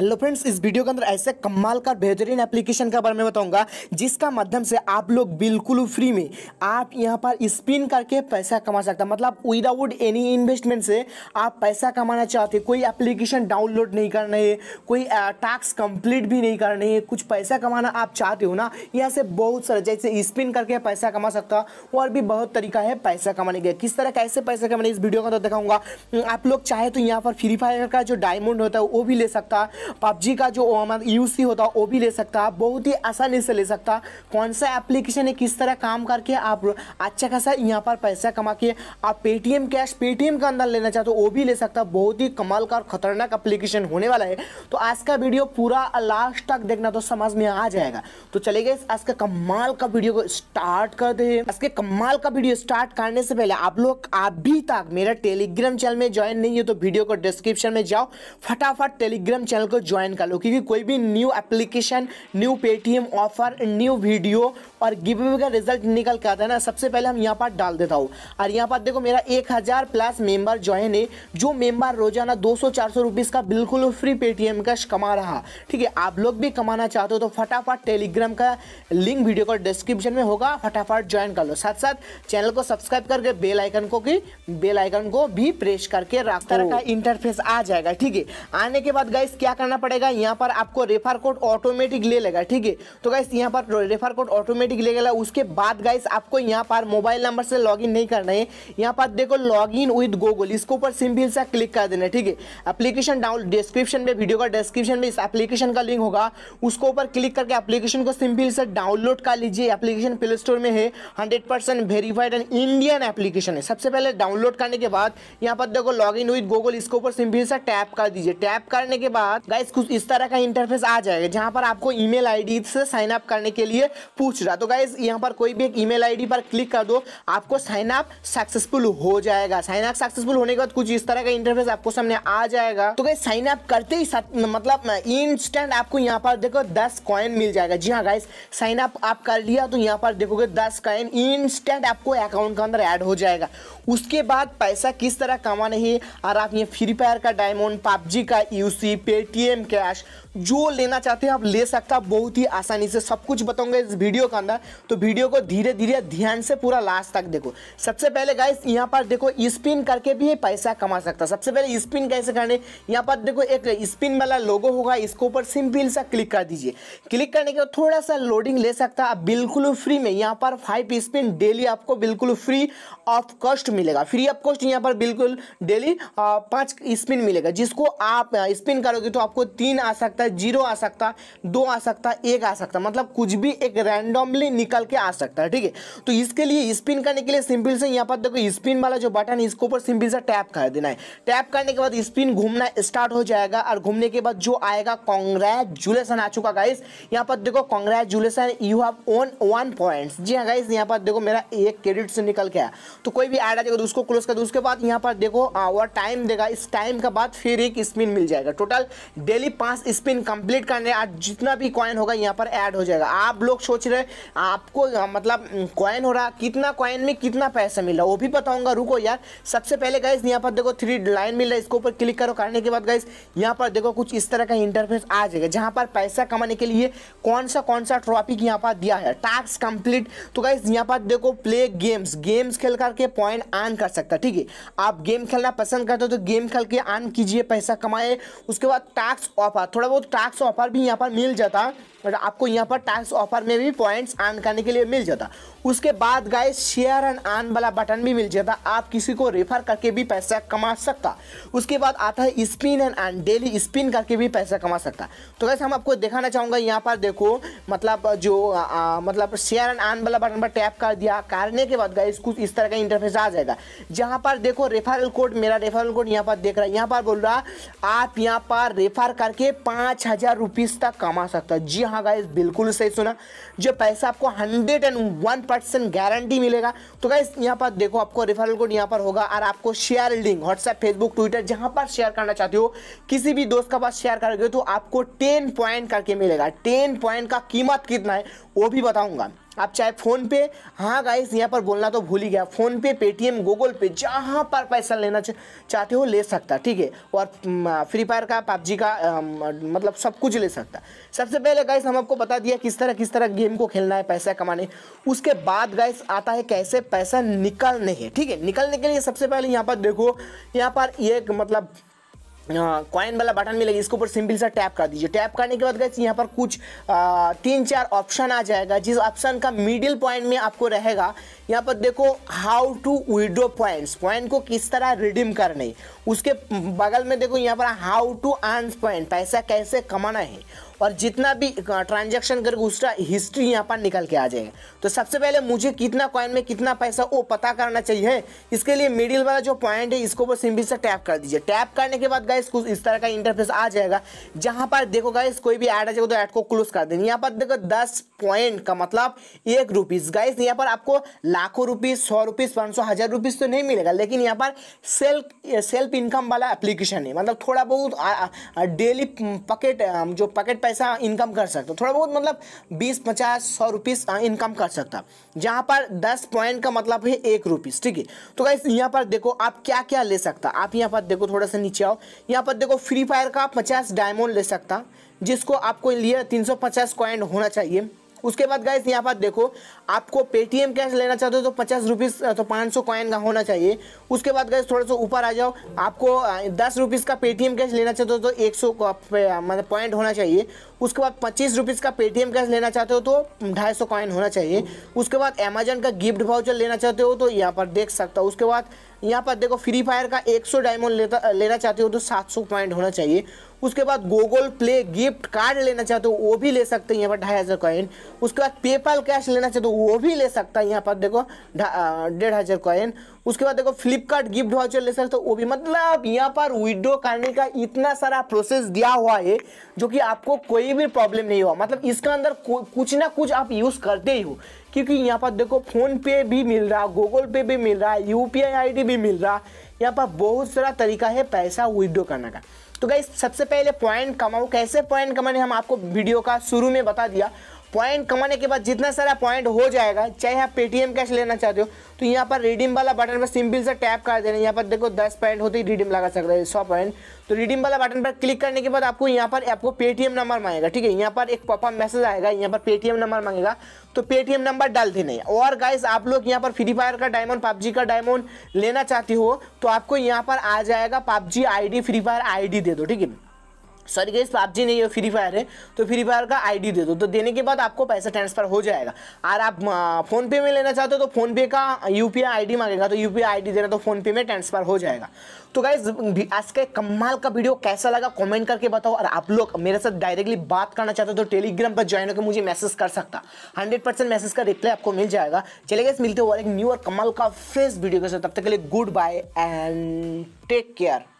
hello friends इस video के अंदर ऐसे कमाल का बेहतरीन एप्लीकेशन के बारे में बताऊंगा जिसका माध्यम से आप लोग बिल्कुल फ्री में आप यहां पर स्पिन करके पैसा कमा सकते हैं मतलब विदाउट एनी इन्वेस्टमेंट से आप पैसा कमाना चाहते कोई एप्लीकेशन डाउनलोड नहीं करना है कोई टास्क कंप्लीट भी नहीं करना है कुछ पैसा कमाना आप चाहते हो ना यहाँ से बहुत सारा जैसे स्पिन करके पैसा कमा सकता और भी बहुत तरीका है पैसा कमाने के किस तरह कैसे पैसा कमाने इस वीडियो का अंदर दिखाऊंगा आप लोग चाहे तो यहाँ पर फ्री फायर का जो डायमंड होता है वो भी ले सकता है पबजी का जो हमारा यू होता है वो भी ले सकता है बहुत ही आसानी से ले सकता है कौन सा एप्लीकेशन है किस तरह काम करके आप अच्छा खासा यहाँ पर पैसा कमा के आप पेटीएम कैश पेटीएम के अंदर लेना चाहते हो तो वो भी ले सकता है बहुत ही कमाल का और खतरनाक एप्लीकेशन होने वाला है तो आज का वीडियो पूरा लास्ट तक देखना तो समझ में आ जाएगा तो चले गए आज का कमाल का वीडियो को स्टार्ट कर दे आज के कमाल का वीडियो स्टार्ट करने से पहले आप लोग अभी तक मेरा टेलीग्राम चैनल में ज्वाइन नहीं है तो वीडियो को डिस्क्रिप्शन में जाओ फटाफट टेलीग्राम चैनल को इसको तो ज्वाइन कर लो क्योंकि कोई भी new application new Paytm offer new video और गिव अवे का रिजल्ट निकल कर आता है ना सबसे पहले हम यहाँ पर डाल देता हूँ और यहाँ पर देखो मेरा एक हज़ार प्लस मेंबर ज्वाइन है जो मेंबर रोजाना दो सौ चार सौ रुपीज़ का बिल्कुल फ्री पेटीएम कैश कमा रहा ठीक है आप लोग भी कमाना चाहते हो तो फटाफट टेलीग्राम का लिंक वीडियो का डिस्क्रिप्शन में होगा फटाफट ज्वाइन कर लो साथ साथ चैनल को सब्सक्राइब करके बेल आइकन को की बेल आइकन को भी प्रेस करके रखता रखा इंटरफेस आ जाएगा ठीक है आने के बाद गाइस क्या करना आना पड़ेगा यहाँ पर आपको रेफर कोड ऑटोमेटिक ले लेगा ठीक है तो गाइस यहाँ पर रेफर कोड ऑटोमेटिक ले लेगा उसके बाद गाइस आपको यहाँ पर मोबाइल नंबर से लॉगिन नहीं करना है यहाँ पर देखो लॉगिन विद गूगल इसके ऊपर सिंपल सा क्लिक कर देना ठीक है एप्लीकेशन डाउन डिस्क्रिप्शन में वीडियो का डिस्क्रिप्शन में इस एप्लीकेशन का लिंक होगा उसके ऊपर क्लिक करके एप्लीकेशन को सिंपल से डाउनलोड कर लीजिए एप्लीकेशन प्ले स्टोर में है hundred percent verified and Indian application है सबसे पहले डाउनलोड करने के बाद यहाँ पर देखो लॉग इन विद गूगल इसके ऊपर सिंपल सा टैप कर दीजिए टैप करने के बाद गाइस कुछ इस तरह का इंटरफेस आ जाएगा जहां पर आपको ईमेल आईडी से साइन अप करने के लिए पूछ रहा तो गाइस यहाँ पर कोई भी एक ईमेल आईडी पर क्लिक कर दो आपको साइन अप सक्सेसफुल हो जाएगा साइन अप सक्सेसफुल होने के बाद कुछ इस तरह का इंटरफेस आपको सामने आ जाएगा तो गाइस साइन अप करते ही मतलब इंस्टेंट आपको यहाँ पर देखो दस कॉइन मिल जाएगा जी हाँ गाइस साइन अप आप कर लिया तो यहाँ पर देखोगे दस कॉइन इंस्टेंट आपको अकाउंट के अंदर ऐड हो जाएगा उसके बाद पैसा किस तरह कमाना है और आप ये फ्री फायर का डायमंड पबजी का यूसी पेटी TM Cash जो लेना चाहते हैं आप ले सकते हैं बहुत ही आसानी से सब कुछ बताऊंगा इस वीडियो के अंदर तो वीडियो को धीरे धीरे ध्यान से पूरा लास्ट तक देखो सबसे पहले गाइस यहाँ पर देखो स्पिन करके भी पैसा कमा सकता है सबसे पहले स्पिन कैसे करने यहाँ पर देखो एक स्पिन वाला लोगो होगा इसके ऊपर सिंपल सा क्लिक कर दीजिए क्लिक करने के बाद थोड़ा सा लोडिंग ले सकता है आप बिल्कुल फ्री में यहाँ पर फाइव स्पिन डेली आपको बिल्कुल फ्री ऑफ कॉस्ट मिलेगा फ्री ऑफ कॉस्ट यहाँ पर बिल्कुल डेली पाँच स्पिन मिलेगा जिसको आप स्पिन करोगे तो आपको तीन आ सकता है सकता है जीरो आ सकता है दो आ सकता है एक आ सकता है मतलब कुछ भी एक रैंडमली निकल के आ सकता है ठीक है तो इसके लिए स्पिन करने के लिए सिंपल से यहाँ पर देखो स्पिन वाला जो बटन है इसके ऊपर सिंपल से टैप कर देना है टैप करने के बाद स्पिन घूमना स्टार्ट हो जाएगा और घूमने के बाद जो आएगा कॉन्ग्रेचुलेसन आ चुका गाइस यहाँ पर देखो congratulations you have won one point जी हाँ गाइस यहाँ पर देखो मेरा एक क्रेडिट से निकल गया तो कोई भी ऐड आ जाएगा उसको क्लोज कर दो उसके बाद यहाँ पर देखो और हाँ, टाइम देगा इस टाइम के बाद फिर एक स्पिन मिल जाएगा टोटल डेली पांच स्पिन स्पिन कंप्लीट करने आज जितना भी कॉइन होगा यहाँ पर ऐड हो जाएगा आप लोग सोच रहे आपको हाँ, मतलब कॉइन हो रहा कितना कॉइन में कितना पैसा मिला वो भी बताऊंगा रुको यार सबसे पहले गाइज यहाँ पर देखो थ्री लाइन मिल रहा है इसके ऊपर क्लिक करो करने के बाद गाइज यहाँ पर देखो कुछ इस तरह का इंटरफेस आ जाएगा जहाँ पर पैसा कमाने के लिए कौन सा कौन सा ट्रॉपिक यहाँ पर दिया है टास्क कंप्लीट तो गाइज यहाँ पर देखो प्ले गेम्स गेम्स खेल करके पॉइंट आन कर सकता है ठीक है आप गेम खेलना पसंद करते हो तो गेम खेल के आन कीजिए पैसा कमाए उसके बाद टास्क ऑफ आ थोड़ा बहुत आपको टैक्स ऑफर भी यहाँ पर मिल जाता बट आपको यहाँ पर टास्क ऑफर में भी पॉइंट्स आन करने के लिए मिल जाता उसके बाद गाइस शेयर एंड आन वाला बटन भी मिल जाता आप किसी को रेफर करके भी पैसा कमा सकता उसके बाद आता है spin and earn daily spin करके भी पैसा कमा सकता तो गैस हम आपको दिखाना चाहूँगा यहाँ पर देखो मतलब जो आ, आ, मतलब शेयर एंड आन वाला बटन पर टैप कर दिया करने के बाद गाइस कुछ इस तरह का इंटरफेस आ जाएगा जहाँ पर देखो रेफरल कोड मेरा रेफरल कोड यहाँ पर देख रहा है यहाँ पर बोल रहा आप यहाँ पर रेफर करके पाँच हज़ार रुपीज़ तक कमा सकता जी हाँ गाइज बिल्कुल सही सुना जो पैसा आपको hundred and one percent guarantee मिलेगा तो गाइज यहाँ पर देखो आपको रेफरल कोड यहाँ पर होगा और आपको share link WhatsApp Facebook Twitter जहाँ पर शेयर करना चाहते हो किसी भी दोस्त के पास शेयर करोगे तो आपको टेन पॉइंट करके मिलेगा टेन पॉइंट का कीमत कितना है वो भी बताऊँगा आप चाहे फ़ोन पे हाँ गाइस यहाँ पर बोलना तो भूल ही गया फ़ोन पे पेटीएम गूगल पे जहाँ पर पैसा लेना चाहते हो ले सकता ठीक है और फ्री फायर का पबजी का आ, मतलब सब कुछ ले सकता सबसे पहले गाइस हम आपको बता दिया किस तरह किस तरह गेम को खेलना है पैसा कमाने उसके बाद गाइस आता है कैसे पैसा निकलने है ठीक है निकलने के लिए सबसे पहले यहाँ पर देखो यहाँ पर एक मतलब कॉइन हाँ, वाला बटन मिलेगा इसके ऊपर सिंपल सा टैप कर दीजिए टैप करने के बाद गए यहाँ पर कुछ आ, तीन चार ऑप्शन आ जाएगा जिस ऑप्शन का मिडिल पॉइंट में आपको रहेगा यहाँ पर देखो how to withdraw points point को किस तरह रिडीम करने उसके बगल में देखो यहाँ पर हाउ टू अर्न पॉइंट पैसा कैसे कमाना है और जितना भी ट्रांजेक्शन करके उसका हिस्ट्री यहाँ पर निकल के आ जाएगा तो सबसे पहले मुझे कितना कॉइन में कितना पैसा वो पता करना चाहिए इसके लिए मिडिल वाला जो पॉइंट है इसको वो सिंपल से टैप कर दीजिए टैप करने के बाद गाइस कुछ इस तरह का इंटरफेस आ जाएगा जहाँ पर देखो गाइस कोई भी ऐड आ जाएगा तो ऐड को क्लोज कर देंगे यहाँ पर देखो दस पॉइंट का मतलब एक रुपीज़ गाइस यहाँ पर आपको लाखों रुपीज़ सौ रुपीज़ पाँच सौ हज़ार रुपीज़ तो नहीं मिलेगा लेकिन यहाँ पर सेल्फ सेल्फ इनकम वाला एप्लीकेशन है मतलब थोड़ा बहुत डेली पकेट जो पकेट पैसा इनकम कर सकता थोड़ा बहुत मतलब बीस पचास सौ रुपीस इनकम कर सकता जहाँ पर दस पॉइंट का मतलब है एक रुपीस ठीक है तो गाइस यहाँ पर देखो आप क्या क्या ले सकता आप यहाँ पर देखो थोड़ा सा नीचे आओ यहाँ पर देखो फ्री फायर का पचास डायमंड ले सकता जिसको आपको लिए तीन सौ पचास होना चाहिए उसके बाद गाइस यहाँ पर देखो आपको पेटीएम कैश लेना चाहते हो तो पचास रुपीज़ तो पाँच सौ कॉइन का होना चाहिए उसके बाद गए थोड़ा सा ऊपर आ जाओ आपको दस रुपीज़ का पेटीएम कैश लेना चाहते हो तो एक सौ मतलब पॉइंट होना चाहिए उसके बाद पच्चीस रुपीज़ का पेटीएम कैश लेना चाहते हो तो ढाई सौ कॉइन होना चाहिए उसके बाद अमेजन का गिफ्ट भाउचर लेना चाहते हो तो यहाँ पर देख सकता हो उसके बाद यहाँ पर देखो फ्री फायर का सौ डायमंड लेता लेना चाहते हो तो सौ पॉइंट होना चाहिए उसके बाद गूगल प्ले गिफ्ट कार्ड लेना चाहते हो वो भी ले सकते हैं यहाँ पर ढाई हज़ार कॉइन उसके बाद पेपाल कैश लेना चाहते हो वो भी ले सकता है यहाँ पर देखो डेढ़ हज़ार कॉइन उसके बाद देखो फ्लिपकार्ट गिफ्ट वाउचर ले सकते हो वो भी मतलब यहाँ पर विड्रो करने का इतना सारा प्रोसेस दिया हुआ है जो कि आपको कोई भी प्रॉब्लम नहीं हुआ मतलब इसका अंदर कुछ ना कुछ आप यूज़ करते ही हो क्योंकि यहाँ पर देखो फोन पे भी मिल रहा गूगल पे भी मिल रहा यू पी आई भी मिल रहा यहाँ पर बहुत सारा तरीका है पैसा विड्रो करने का तो गाइज सबसे पहले पॉइंट कमाओ कैसे पॉइंट कमाने हम आपको वीडियो का शुरू में बता दिया पॉइंट कमाने के बाद जितना सारा पॉइंट हो जाएगा चाहे आप पेटीएम कैश लेना चाहते हो तो यहाँ पर रिडीम वाला बटन पर सिंपल से टैप कर देना यहाँ पर देखो दस पॉइंट होते ही रिडीम लगा सकते हैं सौ पॉइंट तो रिडीम वाला बटन पर क्लिक करने के बाद आपको यहाँ पर आपको पेटीएम नंबर मांगेगा ठीक है यहाँ पर एक पॉपअप मैसेज आएगा यहाँ पर पेटीएम नंबर मांगेगा तो पेटीएम नंबर डाल देना और गाइस आप लोग यहाँ पर फ्री फायर का डायमंड पबजी का डायमंड लेना चाहते हो तो आपको यहाँ पर आ जाएगा PUBG ID Free Fire ID दे दो ठीक है सॉरी आप पबजी नहीं है फ्री फायर है तो फ्री फायर का आईडी दे दो तो देने के बाद आपको पैसा ट्रांसफर हो जाएगा और आप फ़ोन पे में लेना चाहते हो तो फ़ोन पे का यूपीआई आईडी मांगेगा तो यूपीआई आईडी देना तो फ़ोन पे में ट्रांसफर हो जाएगा तो गाइज आज का कमाल का वीडियो कैसा लगा कमेंट करके बताओ और आप लोग मेरे साथ डायरेक्टली बात करना चाहते हो तो टेलीग्राम पर ज्वाइन होकर मुझे मैसेज कर सकता हंड्रेड परसेंट मैसेज का रिप्लाई आपको मिल जाएगा चले गए मिलते हो और एक न्यू और कमाल का फ्रेश वीडियो के साथ तब तक के लिए good bye and take care